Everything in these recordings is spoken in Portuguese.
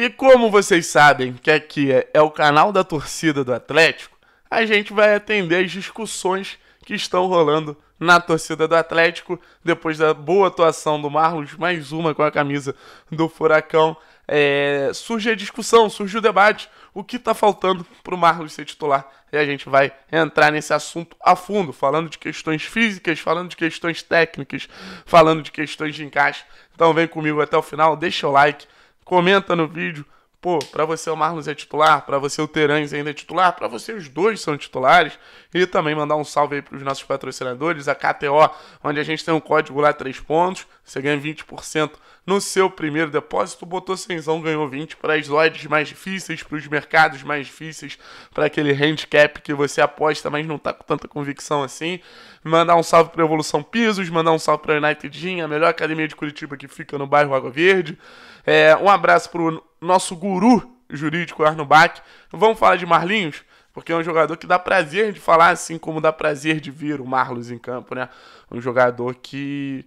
E como vocês sabem que aqui é, é o canal da torcida do Atlético, a gente vai atender as discussões que estão rolando na torcida do Atlético, depois da boa atuação do Marlos, mais uma com a camisa do Furacão. É, surge a discussão, surge o debate, o que está faltando para o Marlos ser titular. E a gente vai entrar nesse assunto a fundo, falando de questões físicas, falando de questões técnicas, falando de questões de encaixe. Então vem comigo até o final, deixa o like, comenta no vídeo, Pô, para você o Marlos é titular, para você o Terães ainda é titular, para você os dois são titulares. E também mandar um salve aí pros nossos patrocinadores, a KTO, onde a gente tem um código lá, 3 pontos, você ganha 20% no seu primeiro depósito, botou senzão, ganhou 20 para as odds mais difíceis, para os mercados mais difíceis, para aquele handicap que você aposta, mas não está com tanta convicção assim. Mandar um salve para Evolução Pisos, mandar um salve para United Gym, a melhor academia de Curitiba que fica no bairro Água Verde. É, um abraço para nosso guru jurídico Arno Bach. Vamos falar de Marlinhos? Porque é um jogador que dá prazer de falar, assim como dá prazer de ver o Marlos em campo, né? Um jogador que.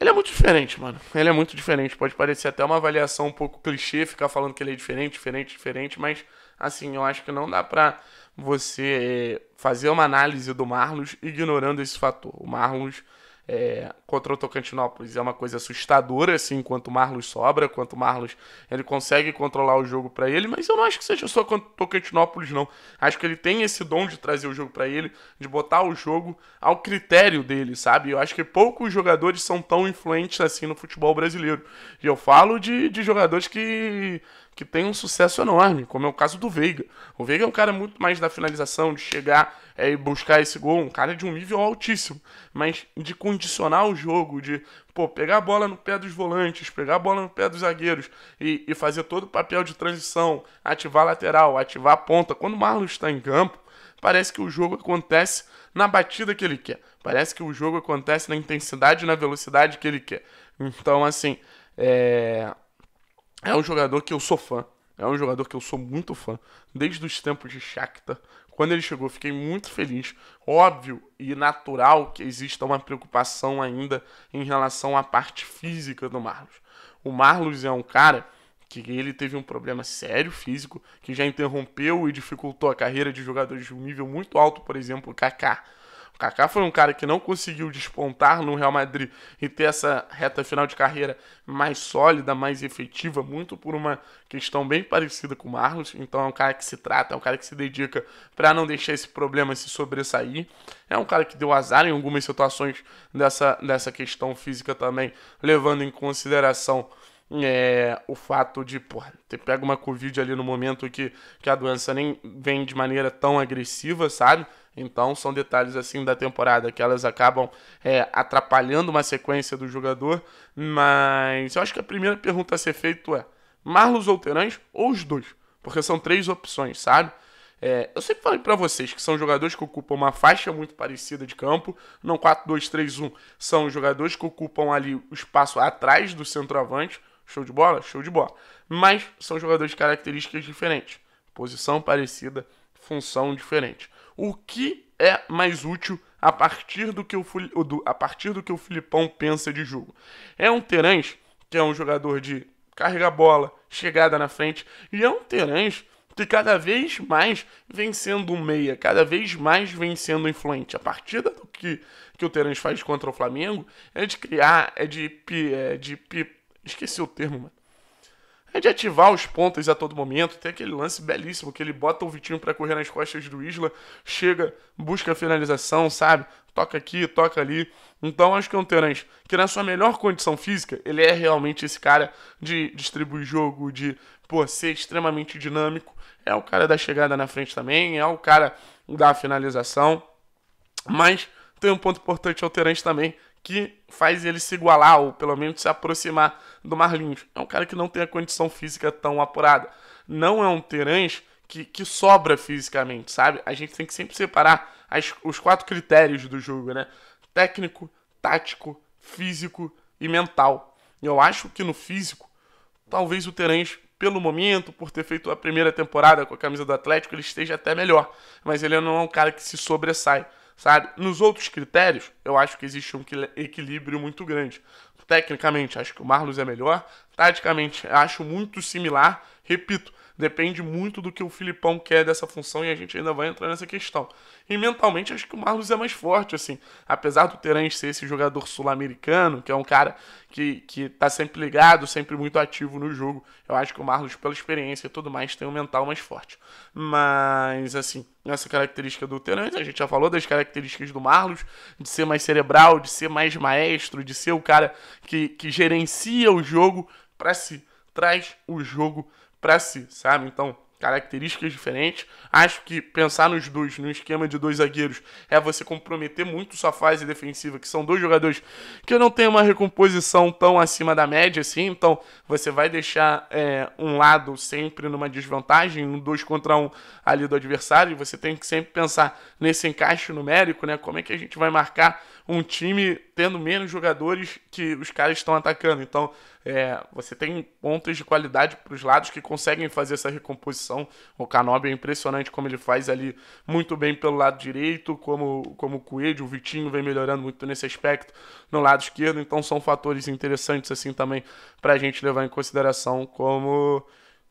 Ele é muito diferente, mano. Ele é muito diferente. Pode parecer até uma avaliação um pouco clichê ficar falando que ele é diferente, diferente, diferente, mas assim, eu acho que não dá pra você eh, fazer uma análise do Marlos ignorando esse fator. O Marlos é, contra o Tocantinópolis é uma coisa assustadora, assim, enquanto o Marlos sobra, quanto o Marlos ele consegue controlar o jogo para ele, mas eu não acho que seja só contra o Tocantinópolis, não. Acho que ele tem esse dom de trazer o jogo para ele, de botar o jogo ao critério dele, sabe? Eu acho que poucos jogadores são tão influentes assim no futebol brasileiro. E eu falo de, de jogadores que que tem um sucesso enorme, como é o caso do Veiga. O Veiga é um cara muito mais da finalização, de chegar é, e buscar esse gol, um cara de um nível altíssimo, mas de condicionar o jogo, de pô, pegar a bola no pé dos volantes, pegar a bola no pé dos zagueiros e, e fazer todo o papel de transição, ativar a lateral, ativar a ponta. Quando o Marlon está em campo, parece que o jogo acontece na batida que ele quer. Parece que o jogo acontece na intensidade e na velocidade que ele quer. Então, assim, é... É um jogador que eu sou fã. É um jogador que eu sou muito fã. Desde os tempos de Shakhtar. Quando ele chegou, fiquei muito feliz. Óbvio e natural que exista uma preocupação ainda em relação à parte física do Marlos. O Marlos é um cara que ele teve um problema sério físico que já interrompeu e dificultou a carreira de jogadores de um nível muito alto, por exemplo, o Kaká o Kaká foi um cara que não conseguiu despontar no Real Madrid e ter essa reta final de carreira mais sólida, mais efetiva, muito por uma questão bem parecida com o Marlos. Então é um cara que se trata, é um cara que se dedica para não deixar esse problema se sobressair. É um cara que deu azar em algumas situações dessa, dessa questão física também, levando em consideração é, o fato de porra, ter pego uma Covid ali no momento que, que a doença nem vem de maneira tão agressiva, sabe? Então são detalhes assim da temporada que elas acabam é, atrapalhando uma sequência do jogador. Mas eu acho que a primeira pergunta a ser feita é: Marlos ou Terãs ou os dois? Porque são três opções, sabe? É, eu sempre falei para vocês que são jogadores que ocupam uma faixa muito parecida de campo, não 4-2-3-1. São jogadores que ocupam ali o espaço atrás do centroavante. Show de bola? Show de bola. Mas são jogadores de características diferentes. Posição parecida, função diferente o que é mais útil a partir do que o, do, a partir do que o Filipão pensa de jogo. É um Terãs, que é um jogador de carrega bola, chegada na frente, e é um Terãs que cada vez mais vem sendo meia, cada vez mais vem sendo influente. A partida do que, que o Terãs faz contra o Flamengo é de criar, é de, é de, esqueci o termo, mano é de ativar os pontos a todo momento. Tem aquele lance belíssimo que ele bota o Vitinho para correr nas costas do Isla, chega, busca a finalização, sabe? Toca aqui, toca ali. Então acho que é um Terence que na sua melhor condição física, ele é realmente esse cara de distribuir jogo, de pô, ser extremamente dinâmico. É o cara da chegada na frente também, é o cara da finalização. Mas tem um ponto importante ao é Terence também, que faz ele se igualar ou pelo menos se aproximar do Marlinhos. É um cara que não tem a condição física tão apurada. Não é um Terãs que, que sobra fisicamente, sabe? A gente tem que sempre separar as, os quatro critérios do jogo, né? Técnico, tático, físico e mental. Eu acho que no físico, talvez o Terãs pelo momento, por ter feito a primeira temporada com a camisa do Atlético, ele esteja até melhor. Mas ele não é um cara que se sobressai sabe? Nos outros critérios, eu acho que existe um equilíbrio muito grande. Tecnicamente, acho que o Marlos é melhor. Taticamente, acho muito similar. Repito, Depende muito do que o Filipão quer dessa função e a gente ainda vai entrar nessa questão. E mentalmente acho que o Marlos é mais forte, assim. Apesar do Terence ser esse jogador sul-americano, que é um cara que, que tá sempre ligado, sempre muito ativo no jogo, eu acho que o Marlos, pela experiência e tudo mais, tem um mental mais forte. Mas, assim, nessa característica do Terence, a gente já falou das características do Marlos, de ser mais cerebral, de ser mais maestro, de ser o cara que, que gerencia o jogo para si, traz o jogo para si, sabe? Então, características diferentes. Acho que pensar nos dois, no esquema de dois zagueiros, é você comprometer muito sua fase defensiva, que são dois jogadores que não têm uma recomposição tão acima da média assim, então você vai deixar é, um lado sempre numa desvantagem, um dois contra um ali do adversário, e você tem que sempre pensar nesse encaixe numérico, né? Como é que a gente vai marcar um time tendo menos jogadores que os caras estão atacando. Então, é, você tem pontos de qualidade para os lados que conseguem fazer essa recomposição. O Canobi é impressionante como ele faz ali muito bem pelo lado direito, como, como o Coelho, o Vitinho vem melhorando muito nesse aspecto no lado esquerdo. Então são fatores interessantes assim também para a gente levar em consideração como,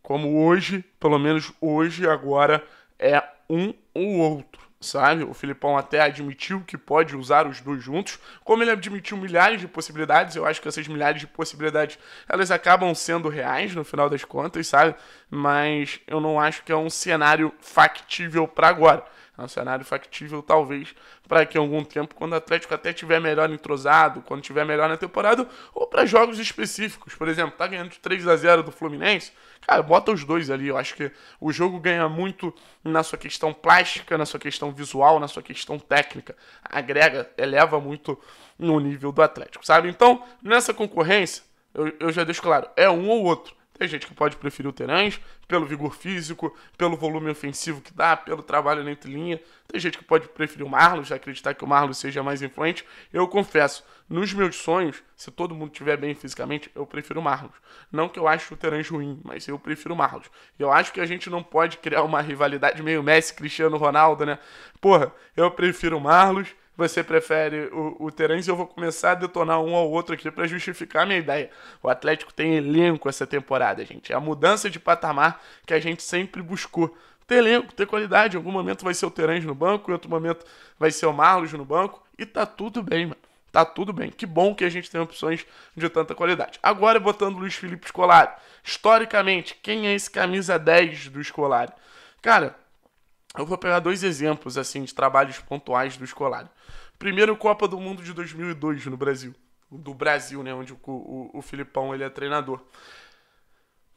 como hoje, pelo menos hoje, agora, é um ou outro sabe? O Filipão até admitiu que pode usar os dois juntos. Como ele admitiu milhares de possibilidades, eu acho que essas milhares de possibilidades, elas acabam sendo reais no final das contas, sabe? Mas eu não acho que é um cenário factível para agora. É um cenário factível, talvez, para que algum tempo, quando o Atlético até tiver melhor entrosado, quando tiver melhor na temporada, ou para jogos específicos. Por exemplo, tá ganhando de 3 a 0 do Fluminense. Cara, bota os dois ali. Eu acho que o jogo ganha muito na sua questão plástica, na sua questão visual, na sua questão técnica. Agrega, eleva muito no nível do Atlético, sabe? Então, nessa concorrência, eu, eu já deixo claro, é um ou outro. Tem gente que pode preferir o Terãs pelo vigor físico, pelo volume ofensivo que dá, pelo trabalho na entrelinha. Tem gente que pode preferir o Marlos, acreditar que o Marlos seja mais influente. Eu confesso, nos meus sonhos, se todo mundo estiver bem fisicamente, eu prefiro o Marlos. Não que eu ache o Terãs ruim, mas eu prefiro o Marlos. Eu acho que a gente não pode criar uma rivalidade meio Messi, Cristiano Ronaldo, né? Porra, eu prefiro o Marlos você prefere o, o Terence, eu vou começar a detonar um ao outro aqui para justificar a minha ideia. O Atlético tem elenco essa temporada, gente. É a mudança de patamar que a gente sempre buscou ter elenco, ter qualidade. Em algum momento vai ser o Terence no banco, em outro momento vai ser o Marlos no banco. E tá tudo bem, mano. Tá tudo bem. Que bom que a gente tem opções de tanta qualidade. Agora, botando o Luiz Felipe Scolari. Historicamente, quem é esse camisa 10 do Scolari? Cara, eu vou pegar dois exemplos assim de trabalhos pontuais do Escolari. Primeiro, Copa do Mundo de 2002 no Brasil. Do Brasil, né? Onde o, o, o Filipão ele é treinador.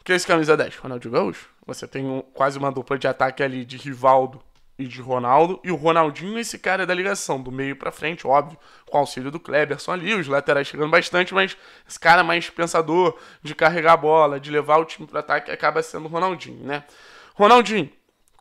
Que é esse camisa 10? Ronaldinho Gaúcho. Você tem um, quase uma dupla de ataque ali de Rivaldo e de Ronaldo. E o Ronaldinho é esse cara é da ligação, do meio para frente, óbvio, com auxílio do Kleberson ali, os laterais chegando bastante, mas esse cara mais pensador de carregar a bola, de levar o time para ataque, acaba sendo o Ronaldinho, né? Ronaldinho,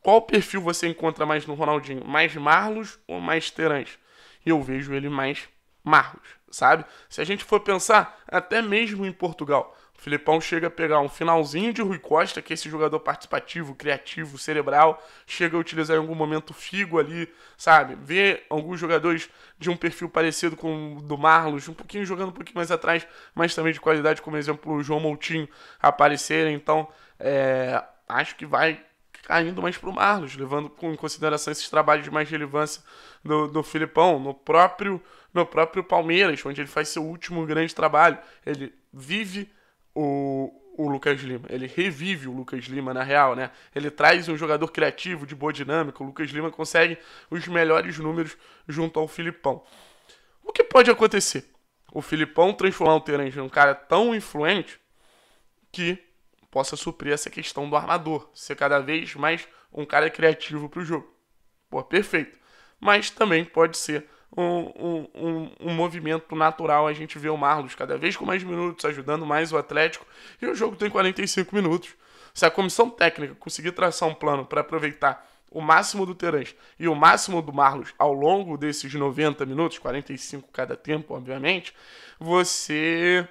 qual perfil você encontra mais no Ronaldinho? Mais Marlos ou mais Terãs? E eu vejo ele mais Marlos, sabe? Se a gente for pensar, até mesmo em Portugal, o Filipão chega a pegar um finalzinho de Rui Costa, que é esse jogador participativo, criativo, cerebral, chega a utilizar em algum momento o Figo ali, sabe? Vê alguns jogadores de um perfil parecido com o do Marlos, um pouquinho jogando um pouquinho mais atrás, mas também de qualidade, como exemplo o João Moutinho aparecerem. Então, é, acho que vai caindo mais para o Marlos, levando em consideração esses trabalhos de mais relevância do, do Filipão, no próprio, no próprio Palmeiras, onde ele faz seu último grande trabalho. Ele vive o, o Lucas Lima. Ele revive o Lucas Lima, na real, né? Ele traz um jogador criativo, de boa dinâmica. O Lucas Lima consegue os melhores números junto ao Filipão. O que pode acontecer? O Filipão transformar o Terence num cara tão influente que possa suprir essa questão do armador, ser cada vez mais um cara criativo para o jogo. Pô, perfeito. Mas também pode ser um, um, um, movimento natural a gente ver o Marlos cada vez com mais minutos, ajudando mais o Atlético, e o jogo tem 45 minutos. Se a comissão técnica conseguir traçar um plano para aproveitar o máximo do Terãs e o máximo do Marlos ao longo desses 90 minutos, 45 cada tempo, obviamente, você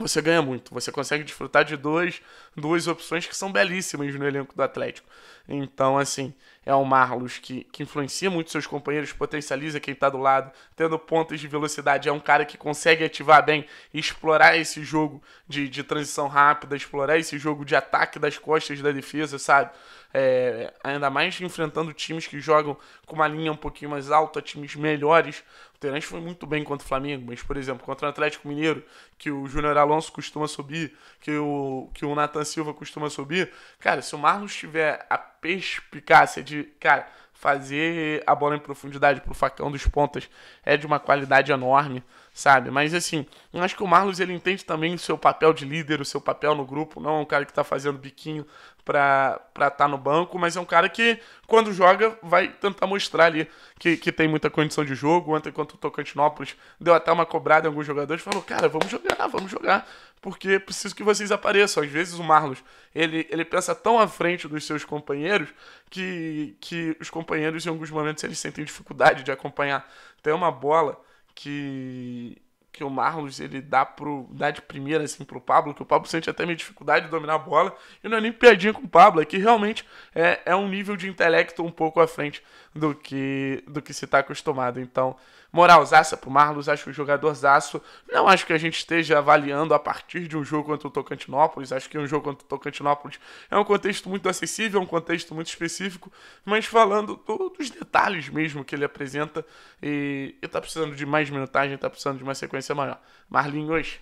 você ganha muito. Você consegue desfrutar de dois, duas opções que são belíssimas no elenco do Atlético. Então, assim, é o Marlos que, que influencia muito seus companheiros, potencializa quem está do lado, tendo pontas de velocidade. É um cara que consegue ativar bem, explorar esse jogo de, de transição rápida, explorar esse jogo de ataque das costas da defesa, sabe? É, ainda mais enfrentando times que jogam com uma linha um pouquinho mais alta, times melhores. Terence foi muito bem contra o Flamengo, mas, por exemplo, contra o Atlético Mineiro, que o Júnior Alonso costuma subir, que o, que o Nathan Silva costuma subir, cara, se o Marlos tiver a perspicácia de, cara, fazer a bola em profundidade pro facão dos pontas é de uma qualidade enorme, sabe? Mas assim, eu acho que o Marlos ele entende também o seu papel de líder, o seu papel no grupo, não é um cara que tá fazendo biquinho pra estar tá no banco, mas é um cara que quando joga vai tentar mostrar ali que, que tem muita condição de jogo. Ontem enquanto o Tocantinópolis deu até uma cobrada em alguns jogadores, falou: "Cara, vamos jogar, vamos jogar" porque preciso que vocês apareçam. Às vezes o Marlos, ele, ele pensa tão à frente dos seus companheiros que, que os companheiros companheiros em alguns momentos eles sentem dificuldade de acompanhar. Tem uma bola que que o Marlos ele dá pro dá de primeira assim pro Pablo, que o Pablo sente até meio dificuldade de dominar a bola, e não é nem piadinha com o Pablo, é que realmente é, é um nível de intelecto um pouco à frente do que do que se está acostumado. Então, Moralzaça pro Marlos, acho que jogador Zaço. Não acho que a gente esteja avaliando a partir de um jogo contra o Tocantinópolis. Acho que um jogo contra o Tocantinópolis é um contexto muito acessível, é um contexto muito específico, mas falando do, dos detalhes mesmo que ele apresenta, e, e tá precisando de mais minutagem, tá precisando de uma sequência maior. Marlinhos,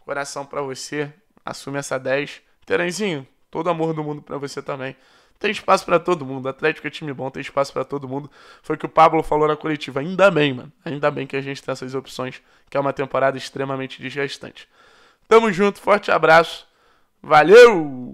coração para você, assume essa 10. Terenzinho, todo amor do mundo para você também. Tem espaço para todo mundo. Atlético é time bom, tem espaço para todo mundo. Foi o que o Pablo falou na coletiva. Ainda bem, mano. Ainda bem que a gente tem essas opções, que é uma temporada extremamente desgastante. Tamo junto, forte abraço. Valeu!